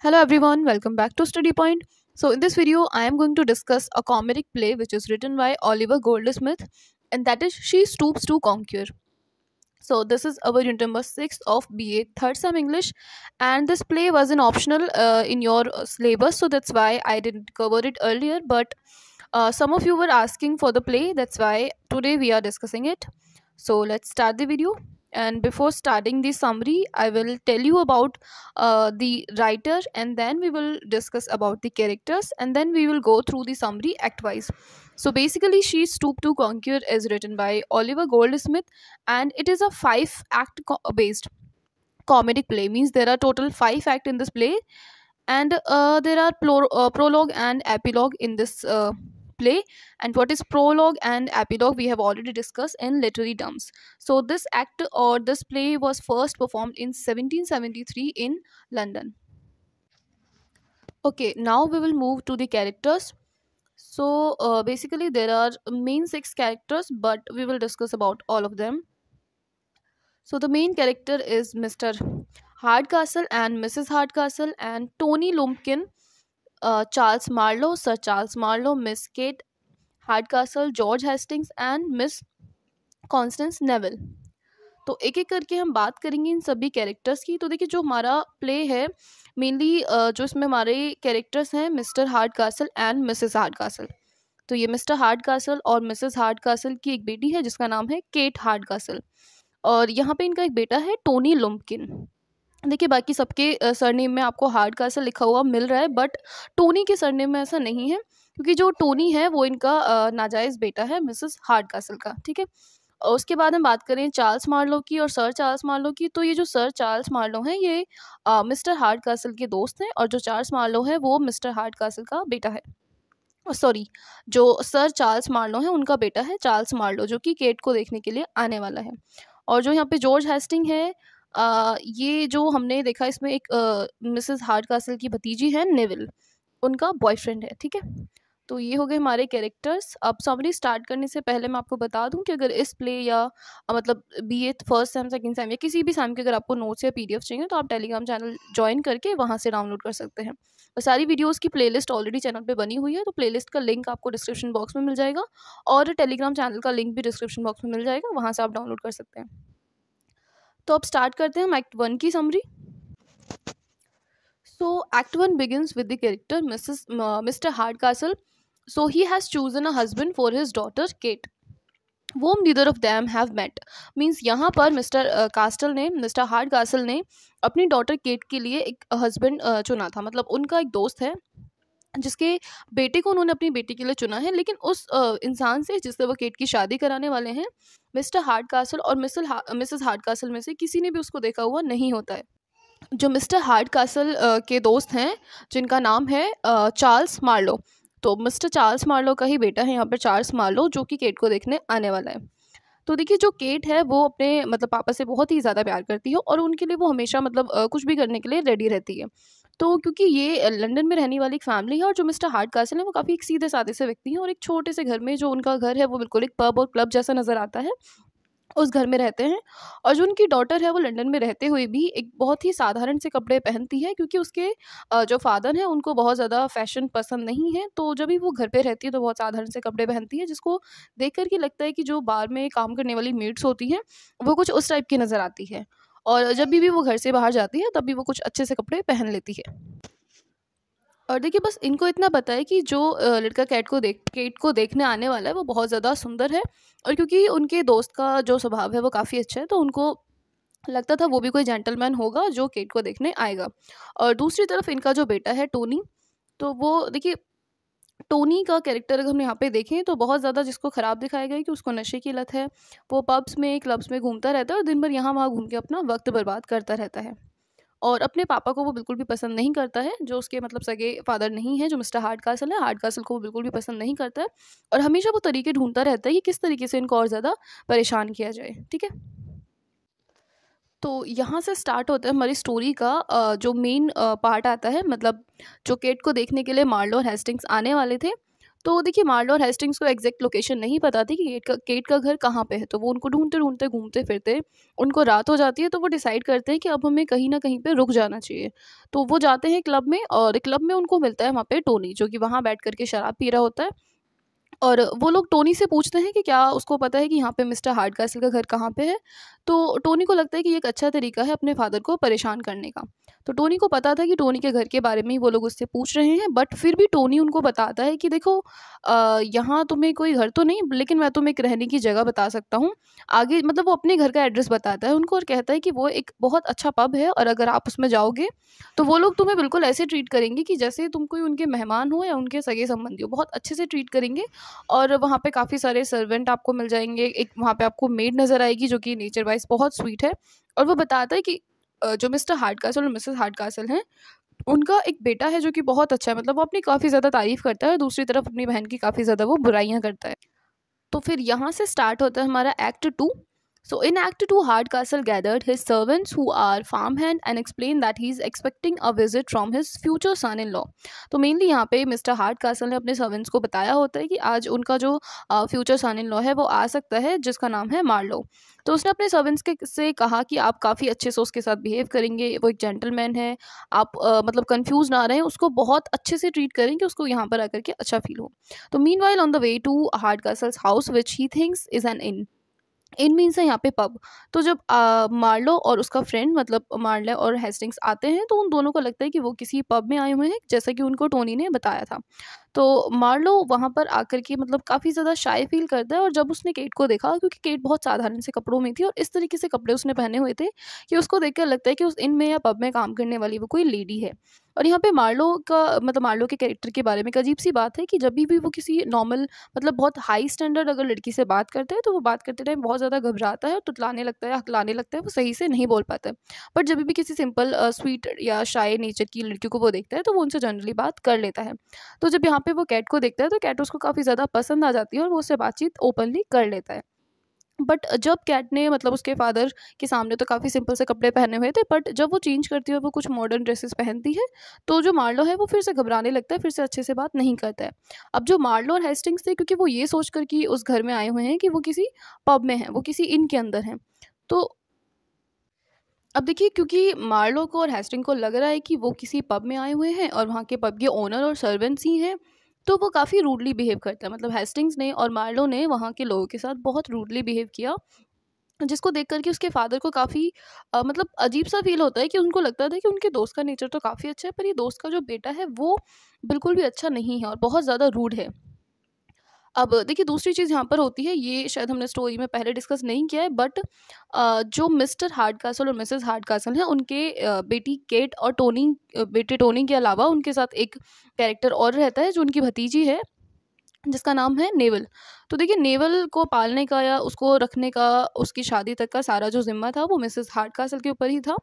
Hello everyone, welcome back to Study Point. So in this video, I am going to discuss a comedic play which is written by Oliver Goldsmith and that is She Stoops to Conquer. So this is our unit number 6 of BA 3rd Sem English and this play was an optional uh, in your uh, syllabus so that's why I didn't cover it earlier but uh, some of you were asking for the play that's why today we are discussing it. So let's start the video and before starting the summary i will tell you about uh, the writer and then we will discuss about the characters and then we will go through the summary act wise so basically she stooped to conquer is written by oliver goldsmith and it is a five act co uh, based comedic play means there are total five act in this play and uh, there are uh, prologue and epilogue in this uh, play and what is prologue and epilogue we have already discussed in literary terms so this act or this play was first performed in 1773 in london okay now we will move to the characters so uh, basically there are main six characters but we will discuss about all of them so the main character is mr hardcastle and mrs hardcastle and tony lumpkin Charles Marlow sir Charles Marlow miss Kate Hardcastle George Hastings and miss Constance Neville तो एक एक करके हम बात करेंगे इन सभी characters की तो देखिए जो हमारा प्ले है मेनली जो इसमें हमारे कैरेक्टर्स हैं Mr Hardcastle and Mrs Hardcastle तो ये मिस्टर हार्ड कासल और मिसेस हार्ड कासल की एक बेटी है जिसका नाम है केट हार्ड कासल और यहाँ पे इनका एक बेटा है टोनी लुम्पकिन देखिए बाकी सबके सरनेम में आपको हार्ड का ऐसा लिखा हुआ मिल रहा है बट टोनी के सरनेम में ऐसा नहीं है क्योंकि जो टोनी है वो इनका नाजायज़ बेटा है मिसेस हार्ड कासल का ठीक है उसके बाद हम बात करें चार्ल्स मार्लो की और सर चार्ल्स मार्लो की तो ये जो सर चार्ल्स मार्लो हैं ये आ, मिस्टर हार्ड कासल के दोस्त हैं और जो चार्ल्स मार्लो है वो मिस्टर हार्ड कासल का बेटा है सॉरी जो सर चार्ल्स मार्लो है उनका बेटा है चार्ल्स मार्लो जो कि केट को देखने के लिए आने वाला है और जो यहाँ पे जॉर्ज हेस्टिंग है ये जो हमने देखा इसमें एक मिसेस हार्ड कासल की भतीजी है नेविल उनका बॉयफ्रेंड है ठीक है तो ये हो गए हमारे कैरेक्टर्स अब सॉमरी स्टार्ट करने से पहले मैं आपको बता दूं कि अगर इस प्ले या मतलब B A first sem second sem या किसी भी सेम के अगर आपको नोट्स या पीडीएफ चाहिए तो आप टेलीग्राम चैनल ज्वाइन करके वहाँ से डाउनलोड कर सकते हैं और सारी वीडियोज़ की प्लेलिस्ट ऑलरेडी चैनल पर बनी हुई है तो प्ले का लिंक आपको डिस्क्रिप्शन बॉक्स में मिल जाएगा और टेलीग्राम चैनल का लिंक भी डिस्क्रिप्शन बॉक्स में मिल जाएगा वहाँ से आप डाउनलोड कर सकते हैं तो अब स्टार्ट करते हैं हम एक्ट वन की summary So Act 1 begins with the character Mrs. Uh, Mr. Hardcastle. So he has chosen a husband for his daughter Kate. Whom neither of them have met means यहाँ पर Mr Castle uh, ने Mr Hardcastle ने अपनी daughter cat के लिए एक husband uh, चुना था मतलब उनका एक दोस्त है जिसके बेटे को उन्होंने अपनी बेटी के लिए चुना है लेकिन उस इंसान से जिससे वो केट की शादी कराने वाले हैं मिस्टर हार्ड कासल और मिसल हा, मिसेस हार्ड कासल में से किसी ने भी उसको देखा हुआ नहीं होता है जो मिस्टर हार्ड कासल के दोस्त हैं जिनका नाम है चार्ल्स मार्लो तो मिस्टर चार्ल्स मार्लो का ही बेटा है यहाँ पर चार्ल्स मार्लो जो कि केट को देखने आने वाला है तो देखिए जो केट है वो अपने मतलब पापा से बहुत ही ज़्यादा प्यार करती है और उनके लिए वो हमेशा मतलब कुछ भी करने के लिए रेडी रहती है तो क्योंकि ये लंदन में रहने वाली एक फैमिली है और जो मिस्टर हार्ड कासल है वो काफ़ी एक सीधे साधे से व्यक्ति हैं और एक छोटे से घर में जो उनका घर है वो बिल्कुल एक पब और क्लब जैसा नज़र आता है उस घर में रहते हैं और जो उनकी डॉटर है वो लंदन में रहते हुए भी एक बहुत ही साधारण से कपड़े पहनती है क्योंकि उसके जो फादर हैं उनको बहुत ज़्यादा फैशन पसंद नहीं है तो जब भी वो घर पे रहती है तो बहुत साधारण से कपड़े पहनती है जिसको देख कर के लगता है कि जो बार में काम करने वाली मेड्स होती हैं वो कुछ उस टाइप की नज़र आती है और जब भी वो घर से बाहर जाती है तब भी वो कुछ अच्छे से कपड़े पहन लेती है और देखिए बस इनको इतना पता है कि जो लड़का कैट को देख कैट को देखने आने वाला है वो बहुत ज़्यादा सुंदर है और क्योंकि उनके दोस्त का जो स्वभाव है वो काफ़ी अच्छा है तो उनको लगता था वो भी कोई जेंटलमैन होगा जो केट को देखने आएगा और दूसरी तरफ इनका जो बेटा है टोनी तो वो देखिए टोनी का कैरेक्टर अगर हम यहाँ पे देखें तो बहुत ज़्यादा जिसको ख़राब दिखाया गया कि उसको नशे की लत है वो पब्स में क्लब्स में घूमता रहता है और दिन भर यहाँ वहाँ घूम के अपना वक्त बर्बाद करता रहता है और अपने पापा को वो बिल्कुल भी पसंद नहीं करता है जो उसके मतलब सगे फादर नहीं है जो मिस्टर हार्ड कासल है हार्ड कासल को वो बिल्कुल भी पसंद नहीं करता है और हमेशा वो तरीके ढूंढता रहता है कि किस तरीके से इनको और ज़्यादा परेशान किया जाए ठीक है तो यहाँ से स्टार्ट होता है हमारी स्टोरी का जो मेन पार्ट आता है मतलब जो केट को देखने के लिए मार्लो और हेस्टिंग्स आने वाले थे तो देखिए मार्लो और हेस्टिंग्स को एग्जैक्ट लोकेशन नहीं पता थी कि केट का केट का घर कहाँ पे है तो वो उनको ढूंढते ढूंढते घूमते फिरते उनको रात हो जाती है तो वो डिसाइड करते हैं कि अब हमें कहीं ना कहीं पर रुक जाना चाहिए तो वो जाते हैं क्लब में और क्लब में उनको मिलता है वहाँ पर टोनी जो कि वहाँ बैठ करके शराब पी रहा होता है और वो लोग टोनी से पूछते हैं कि क्या उसको पता है कि यहाँ पे मिस्टर हार्ड कैसल का घर कहाँ पे है तो टोनी को लगता है कि ये एक अच्छा तरीका है अपने फादर को परेशान करने का तो टोनी को पता था कि टोनी के घर के बारे में ही वो लोग उससे पूछ रहे हैं बट फिर भी टोनी उनको बताता है कि देखो यहाँ तुम्हें कोई घर तो नहीं लेकिन मैं तुम्हें एक रहने की जगह बता सकता हूँ आगे मतलब वो अपने घर का एड्रेस बताता है उनको और कहता है कि वो एक बहुत अच्छा पब है और अगर आप उसमें जाओगे तो वो लोग तुम्हें बिल्कुल ऐसे ट्रीट करेंगे कि जैसे तुम कोई उनके मेहमान हो या उनके सगे संबंधी हो बहुत अच्छे से ट्रीट करेंगे और वहाँ पे काफ़ी सारे सर्वेंट आपको मिल जाएंगे एक वहाँ पे आपको मेड नज़र आएगी जो कि नेचर वाइज बहुत स्वीट है और वो बताता है कि जो मिस्टर हार्ड कासल और मिसेस हार्ड कासल हैं उनका एक बेटा है जो कि बहुत अच्छा है मतलब वो अपनी काफ़ी ज़्यादा तारीफ़ करता है और दूसरी तरफ अपनी बहन की काफ़ी ज़्यादा वो बुराइयाँ करता है तो फिर यहाँ से स्टार्ट होता है हमारा act two So, Hardcastle Hardcastle gathered his servants who are farmhand and explained that he is expecting a visit from his future son in law. तो mainly यहाँ पे मिस्टर कासल ने अपने servants को बताया होता है कि आज उनका जो future son in law है वो आ सकता है जिसका नाम है मार्लो तो उसने अपने सर्वेंट्स के से कहा कि आप काफ़ी अच्छे से उसके साथ बिहेव करेंगे वो एक जेंटलमैन है आप आ, मतलब कंफ्यूज ना रहें उसको बहुत अच्छे से ट्रीट करें कि उसको यहाँ पर आकर के अच्छा फील हो तो meanwhile on the way to Hardcastle's house which he thinks is an inn inn means है यहाँ पे पब तो जब मार्लो और उसका फ्रेंड मतलब मार्ले और हेस्टिंग्स आते हैं तो उन दोनों को लगता है कि वो किसी पब में आए हुए हैं जैसा कि उनको टोनी ने बताया था तो मार्लो वहाँ पर आकर के मतलब काफ़ी ज़्यादा शाय फील करता है और जब उसने केट को देखा क्योंकि केट बहुत साधारण से कपड़ों में थी और इस तरीके से कपड़े उसने पहने हुए थे कि उसको देख लगता है कि उस इन में या पब में काम करने वाली वो कोई लेडी है और यहाँ पे मार्लो का मतलब मार्लो के कैरेक्टर के बारे में एक अजीब सी बात है कि जब भी वो किसी नॉर्मल मतलब बहुत हाई स्टैंडर्ड अगर लड़की से बात करता है तो वो बात करते टाइम बहुत ज़्यादा घबराता है तुतलाने लगता है हकलाने लगता है वो सही से नहीं बोल पाता है बट जब भी किसी सिंपल स्वीट या शाये नेचर की लड़की को वो देखता है तो वो उनसे जनरली बात कर लेता है तो जब यहाँ पर वो कैट को देखता है तो कैट उसको काफ़ी ज़्यादा पसंद आ जाती है और वो उससे बातचीत ओपनली कर लेता है बट जब कैट ने मतलब उसके फादर के सामने तो काफ़ी सिंपल से कपड़े पहने हुए थे बट जब वो चेंज करती है वो कुछ मॉडर्न ड्रेसेस पहनती है तो जो मार्लो है वो फिर से घबराने लगता है फिर से अच्छे से बात नहीं करता है अब जो मार्लो और हेस्टिंग्स थे क्योंकि वो ये सोच कर कि उस घर में आए हुए हैं कि वो किसी पब में हैं वो किसी इन के अंदर हैं तो अब देखिए क्योंकि मार्लो को और हेस्टिंग को लग रहा है कि वो किसी पब में आए हुए हैं और वहाँ के पब के ओनर और सर्वेंट्स ही हैं तो वो काफ़ी रूडली बिहेव करता है मतलब हेस्टिंग्स ने और मार्लो ने वहाँ के लोगों के साथ बहुत रूडली बिहेव किया जिसको देख करके उसके फादर को काफ़ी मतलब अजीब सा फील होता है कि उनको लगता था कि उनके दोस्त का नेचर तो काफ़ी अच्छा है पर ये दोस्त का जो बेटा है वो बिल्कुल भी अच्छा नहीं है और बहुत ज़्यादा रूड है अब देखिए दूसरी चीज़ यहाँ पर होती है ये शायद हमने स्टोरी में पहले डिस्कस नहीं किया है बट जो मिस्टर हार्डकासल और मिसेस हार्डकासल हैं उनके बेटी केट और टोनी बेटे टोनी के अलावा उनके साथ एक कैरेक्टर और रहता है जो उनकी भतीजी है जिसका नाम है नेवल तो देखिए नेवल को पालने का या उसको रखने का उसकी शादी तक का सारा जो जिम्मा था वो मिसेस हार्डकासल के ऊपर ही था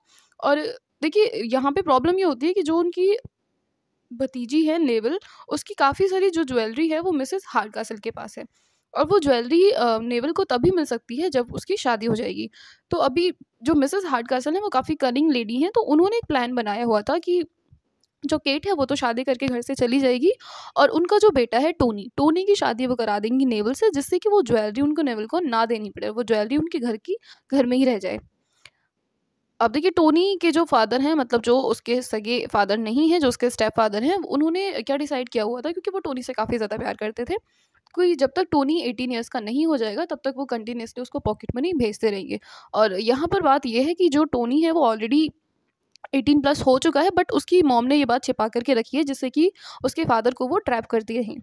और देखिए यहाँ पे प्रॉब्लम ये होती है कि जो उनकी भतीजी है नेवल उसकी काफ़ी सारी जो ज्वेलरी है वो मिसेस हारकासल के पास है और वो ज्वेलरी नेवल को तभी मिल सकती है जब उसकी शादी हो जाएगी तो अभी जो मिसेस हार्डकासल है वो काफ़ी कनिंग लेडी हैं तो उन्होंने एक प्लान बनाया हुआ था कि जो केट है वो तो शादी करके घर से चली जाएगी और उनका जो बेटा है टोनी टोनी की शादी वो करा देंगी नेवल से जिससे कि वो ज्वेलरी उनको नेवल को ना देनी पड़े वो ज्वेलरी उनके घर की घर में ही रह जाए अब देखिए टोनी के जो फादर हैं मतलब जो उसके सगे फादर नहीं हैं जो उसके स्टेप फादर हैं उन्होंने क्या डिसाइड किया हुआ था क्योंकि वो टोनी से काफ़ी ज़्यादा प्यार करते थे कोई जब तक टोनी एटीन ईयर्स का नहीं हो जाएगा तब तक वो कंटिन्यूसली उसको पॉकेट मनी भेजते रहेंगे और यहाँ पर बात यह है कि जो टोनी है वो ऑलरेडी एटीन प्लस हो चुका है बट उसकी मॉम ने ये बात छिपा करके रखी है जिससे कि उसके फादर को वो ट्रैप करती रहीं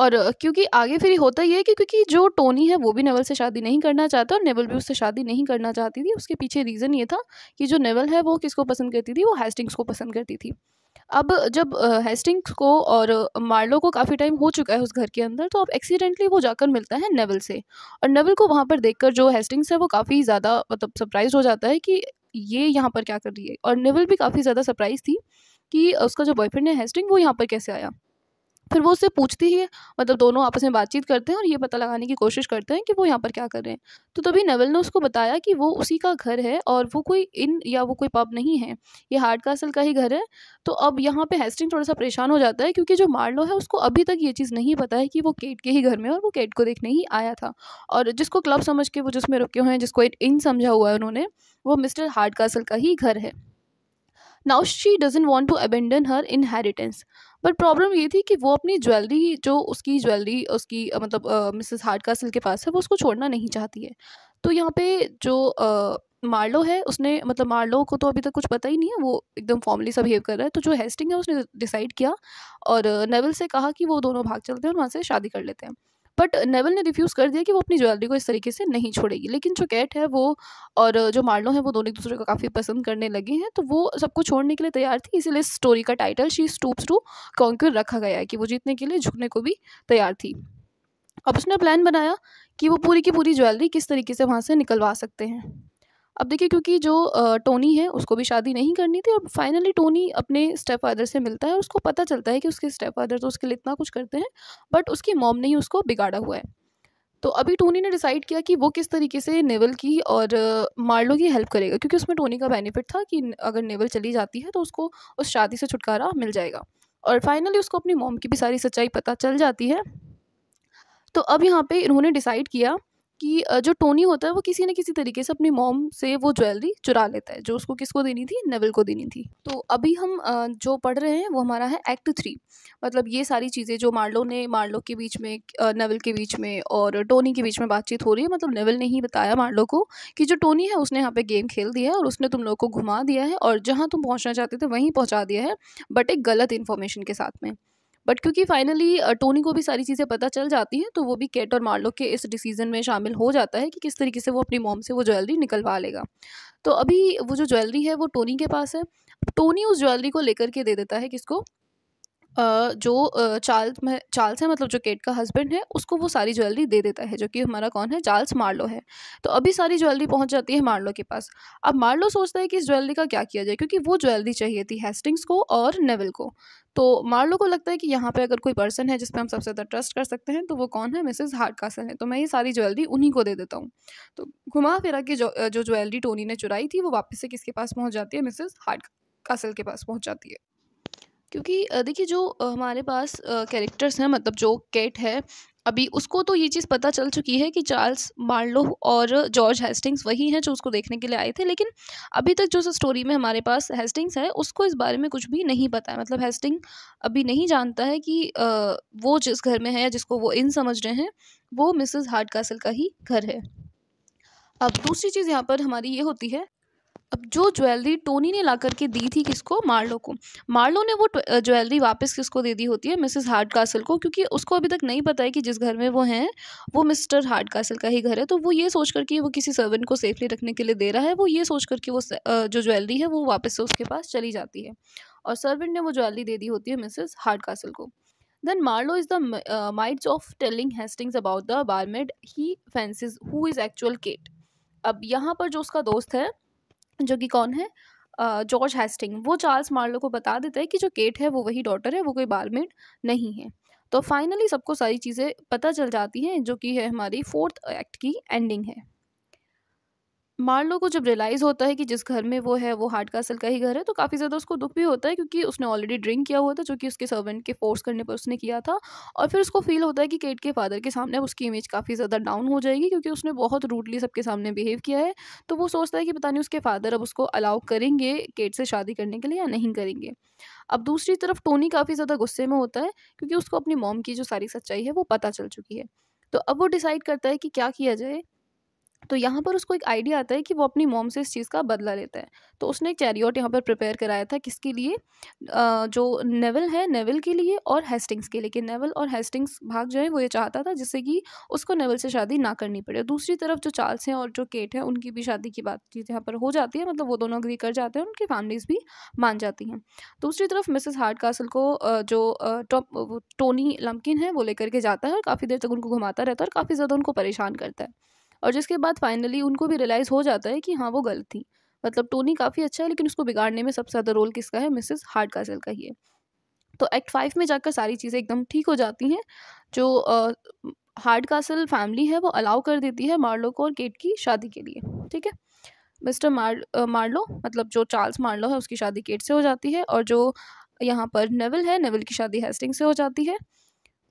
और क्योंकि आगे फिर होता ही है कि क्योंकि जो टोनी है वो भी नेवल से शादी नहीं करना चाहता और नेवल भी उससे शादी नहीं करना चाहती थी उसके पीछे रीज़न ये था कि जो नेवल है वो किसको पसंद करती थी वो हेस्टिंग्स को पसंद करती थी अब जब हेस्टिंग्स को और मार्लो को काफ़ी टाइम हो चुका है उस घर के अंदर तो अब एक्सीडेंटली वो जाकर मिलता है नेवल से और नेवल को वहाँ पर देखकर जो हेस्टिंग्स है वो काफ़ी ज़्यादा मतलब सरप्राइज हो जाता है कि ये यहाँ पर क्या कर रही है और नेवल भी काफ़ी ज़्यादा सरप्राइज थी कि उसका जो बॉयफ्रेंड है हेस्टिंग वो यहाँ पर कैसे आया फिर वो उससे पूछती है मतलब दोनों आपस में बातचीत करते हैं और ये पता लगाने की कोशिश करते हैं कि वो यहाँ पर क्या कर रहे हैं तो तभी नवल ने उसको बताया कि वो उसी का घर है और वो कोई इन या वो कोई पब नहीं है ये हार्ड कासल का ही घर है तो अब यहाँ पे हेस्टिंग थोड़ा सा परेशान हो जाता है क्योंकि जो मार्लो है उसको अभी तक ये चीज़ नहीं पता है कि वो केट के ही घर में और वो केट को देखने ही आया था और जिसको क्लब समझ के वो जिसमें रुके हुए हैं जिसको इन समझा हुआ है उन्होंने वो मिस्टर हार्ड कासल का ही घर है now she doesn't want to abandon her inheritance but problem ये थी कि वो अपनी ज्वेलरी जो उसकी ज्वेलरी उसकी मतलब मिसेस हार्ड के पास है वो उसको छोड़ना नहीं चाहती है तो यहाँ पे जो मार्लो है उसने मतलब मार्लो को तो अभी तक कुछ पता ही नहीं है वो एकदम फॉर्मली सा बिहेव कर रहा है तो जो हेस्टिंग है उसने डिसाइड किया और नेवल से कहा कि वो दोनों भाग चलते हैं और वहाँ से शादी कर लेते हैं बट नेवल ने रिफ्यूज़ कर दिया कि वो अपनी ज्वेलरी को इस तरीके से नहीं छोड़ेगी लेकिन जो कैट है वो और जो मार्लो है वो दोनों एक दूसरे को काफ़ी पसंद करने लगे हैं तो वो सबको छोड़ने के लिए तैयार थी इसीलिए स्टोरी का title she stoops to conquer रखा गया है कि वो जीतने के लिए झुकने को भी तैयार थी अब उसने प्लान बनाया कि वो पूरी की पूरी ज्वेलरी किस तरीके से वहाँ से निकलवा सकते हैं अब देखिए क्योंकि जो टोनी है उसको भी शादी नहीं करनी थी और फाइनली टोनी अपने स्टेप फादर से मिलता है और उसको पता चलता है कि उसके स्टेप फादर तो उसके लिए इतना कुछ करते हैं बट उसकी मॉम ने ही उसको बिगाड़ा हुआ है तो अभी टोनी ने डिसाइड किया कि वो किस तरीके से नेवल की और मार्लो की हेल्प करेगा क्योंकि उसमें टोनी का बेनिफिट था कि अगर नेवल चली जाती है तो उसको उस शादी से छुटकारा मिल जाएगा और फाइनली उसको अपनी मोम की भी सारी सच्चाई पता चल जाती है तो अब यहाँ पे इन्होंने डिसाइड किया कि जो टोनी होता है वो किसी न किसी तरीके से अपनी मॉम से वो ज्वेलरी चुरा लेता है जो उसको किसको देनी थी नेवल को देनी थी तो अभी हम जो पढ़ रहे हैं वो हमारा है एक्ट थ्री मतलब ये सारी चीज़ें जो मार्लो ने मार्लो के बीच में नेवल के बीच में और टोनी के बीच में बातचीत हो रही है मतलब नेवल ने ही बताया मार्लो को कि जो टोनी है उसने यहाँ पर गेम खेल दिया है और उसने तुम लोग को घुमा दिया है और जहाँ तुम पहुँचना चाहते थे वहीं पहुँचा दिया है बट एक गलत इन्फॉर्मेशन के साथ में बट क्योंकि फाइनली टोनी को भी सारी चीज़ें पता चल जाती हैं तो वो भी कैट और मार्लो के इस डिसीजन में शामिल हो जाता है कि किस तरीके से वो अपनी मॉम से वो ज्वेलरी निकलवा लेगा तो अभी वो जो ज्वेलरी है वो टोनी के पास है टोनी उस ज्वेलरी को लेकर के दे देता है किसको जो चार्ल्स में चार्ल्स है मतलब जो केट का हस्बैंड है उसको वो सारी ज्वेलरी दे देता है जो कि हमारा कौन है चार्ल्स मार्लो है तो अभी सारी ज्वेलरी पहुंच जाती है मार्लो के पास अब मार्लो सोचता है कि इस ज्वेलरी का क्या किया जाए क्योंकि वो ज्वेलरी चाहिए थी हेस्टिंग्स को और नेवल को तो मार्लो को लगता है कि यहाँ पर अगर कोई पर्सन है जिस हम सबसे ज़्यादा ट्रस्ट कर सकते हैं तो वो कौन है मिसेज हार्ट कासल है तो मैं ये सारी ज्वेलरी उन्हीं को दे देता हूँ तो घुमा फिरा के जो जो ज्वेलरी टोनी ने चुराई थी वो वापस से किसके पास पहुँच जाती है मिसेज हार्ट कासल के पास पहुँच जाती है क्योंकि देखिए जो हमारे पास कैरेक्टर्स हैं मतलब जो कैट है अभी उसको तो ये चीज़ पता चल चुकी है कि चार्ल्स मार्लो और जॉर्ज हेस्टिंग्स वही हैं जो उसको देखने के लिए आए थे लेकिन अभी तक जो स्टोरी में हमारे पास हेस्टिंग्स है उसको इस बारे में कुछ भी नहीं पता है मतलब हेस्टिंग अभी नहीं जानता है कि वो जिस घर में है या जिसको वो इन समझ रहे हैं वो मिसिज हार्ट कासल का ही घर है अब दूसरी चीज़ यहाँ पर हमारी ये होती है अब जो ज्वेलरी टोनी ने ला करके दी थी किसको मार्लो को मार्लो ने वो ज्वेलरी वापस किसको दे दी होती है मिसेस हार्ड कासल को क्योंकि उसको अभी तक नहीं पता है कि जिस घर में वो हैं वो मिस्टर हार्ड कासल का ही घर है तो वो ये सोच करके वो किसी सर्वेंट को सेफली रखने के लिए दे रहा है वो ये सोच करके वो जो ज्वेलरी है वो वापस से उसके पास चली जाती है और सर्वेंट ने वो ज्वेलरी दे दी होती है मिसिज हार्ड कासल को then Marlow is the mind of telling Hastings about the barmaid he fancies who is actual Kate अब यहाँ पर जो उसका दोस्त है जो कि कौन है जॉर्ज हेस्टिंग वो चार्ल्स मार्लो को बता देता है कि जो केट है वो वही डॉटर है वो कोई बालमेड़ नहीं है तो फाइनली सबको सारी चीज़ें पता चल जाती हैं जो कि है हमारी फोर्थ एक्ट की एंडिंग है मार्लो को जब रियलाइज़ होता है कि जिस घर में वो है वो हार्ट कासल का ही घर है तो काफ़ी ज़्यादा उसको दुख भी होता है क्योंकि उसने ऑलरेडी ड्रिंक किया हुआ था जो कि उसके सर्वेंट के फोर्स करने पर उसने किया था और फिर उसको फील होता है कि केट के फादर के सामने उसकी इमेज काफ़ी ज़्यादा डाउन हो जाएगी क्योंकि उसने बहुत रूडली सबके सामने बिहेव किया है तो वो सोचता है कि पता नहीं उसके फादर अब उसको अलाउ करेंगे केट से शादी करने के लिए या नहीं करेंगे अब दूसरी तरफ टोनी काफ़ी ज़्यादा गुस्से में होता है क्योंकि उसको अपनी मॉम की जो सारी सच्चाई है वो पता चल चुकी है तो अब वो डिसाइड करता है कि क्या किया जाए तो यहाँ पर उसको एक आइडिया आता है कि वो अपनी मोम से इस चीज़ का बदला लेता है तो उसने एक यहाँ पर प्रिपेयर कराया था किसके लिए जो नेवल है नेवल के लिए और हेस्टिंग्स के लिए कि नेवल और हेस्टिंग्स भाग जो है वो ये चाहता था जिससे कि उसको नेवल से शादी ना करनी पड़े दूसरी तरफ जो चार्ल्स हैं और जो केट हैं उनकी भी शादी की बातचीत यहाँ पर हो जाती है मतलब वो दोनों अग्री कर जाते हैं उनकी फैमिलीज भी मान जाती हैं दूसरी तरफ मिसेस हार्ड कासल को जो टोनी लमकिन है वो लेकर के जाता है और काफ़ी देर तक उनको घुमाता रहता है और काफ़ी ज़्यादा उनको परेशान करता है और जिसके बाद फाइनली उनको भी रियलाइज़ हो जाता है कि हाँ वो गलत थी मतलब टोनी काफ़ी अच्छा है लेकिन उसको बिगाड़ने में सबसे ज़्यादा रोल किसका है मिसेस हार्ड कासल का ही है तो एक्ट फाइव में जाकर सारी चीज़ें एकदम ठीक हो जाती हैं जो हार्ड कासल फैमिली है वो अलाउ कर देती है मार्लो को और केट की शादी के लिए ठीक है मिस्टर मार मार्लो मतलब जो चार्ल्स मार्लो है उसकी शादी केट से हो जाती है और जो यहाँ पर नेवल है नेवल की शादी हेस्टिंग से हो जाती है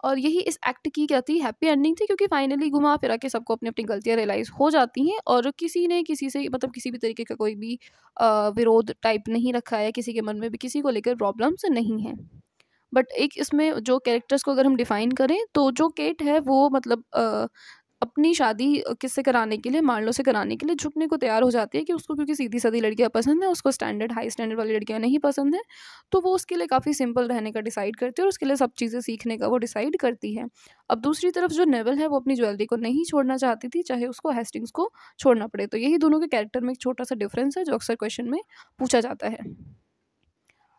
और यही इस एक्ट की क्या थी हैप्पी एंडिंग थी क्योंकि फाइनली घुमा फिरा के सबको अपनी अपनी गलतियाँ रियलाइज़ हो जाती हैं और किसी ने किसी से मतलब किसी भी तरीके का कोई भी विरोध टाइप नहीं रखा है किसी के मन में भी किसी को लेकर प्रॉब्लम्स नहीं है बट एक इसमें जो कैरेक्टर्स को अगर हम डिफ़ाइन करें तो जो केट है वो मतलब अपनी शादी किससे कराने के लिए लो से कराने के लिए झुकने को तैयार हो जाती है कि उसको क्योंकि सीधी सादी लड़कियाँ पसंद है उसको स्टैंडर्ड हाई स्टैंडर्ड वाली लड़कियाँ नहीं पसंद है तो वो उसके लिए काफ़ी सिंपल रहने का डिसाइड करती है और उसके लिए सब चीज़ें सीखने का वो डिसाइड करती है अब दूसरी तरफ जो नेवल है वो अपनी ज्वेलरी को नहीं छोड़ना चाहती थी चाहे उसको हेस्टिंग्स को छोड़ना पड़े तो यही दोनों के कैरेक्टर में एक छोटा सा डिफरेंस है जो अक्सर क्वेश्चन में पूछा जाता है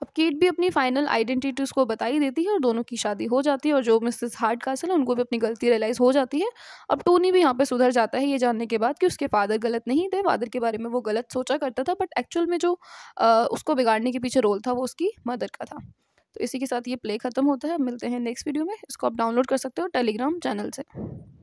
अब केट भी अपनी फाइनल आइडेंटिटी उसको बता ही देती है और दोनों की शादी हो जाती है और जो मिसेस हार्ट कासल है उनको भी अपनी गलती रियलाइज़ हो जाती है अब टोनी भी यहाँ पे सुधर जाता है ये जानने के बाद कि उसके फादर गलत नहीं थे फादर के बारे में वो गलत सोचा करता था बट एक्चुअल में जो आ, उसको बिगाड़ने के पीछे रोल था वो उसकी मदर का था तो इसी के साथ ये प्ले ख़त्म होता है मिलते हैं नेक्स्ट वीडियो में इसको आप डाउनलोड कर सकते हो टेलीग्राम चैनल से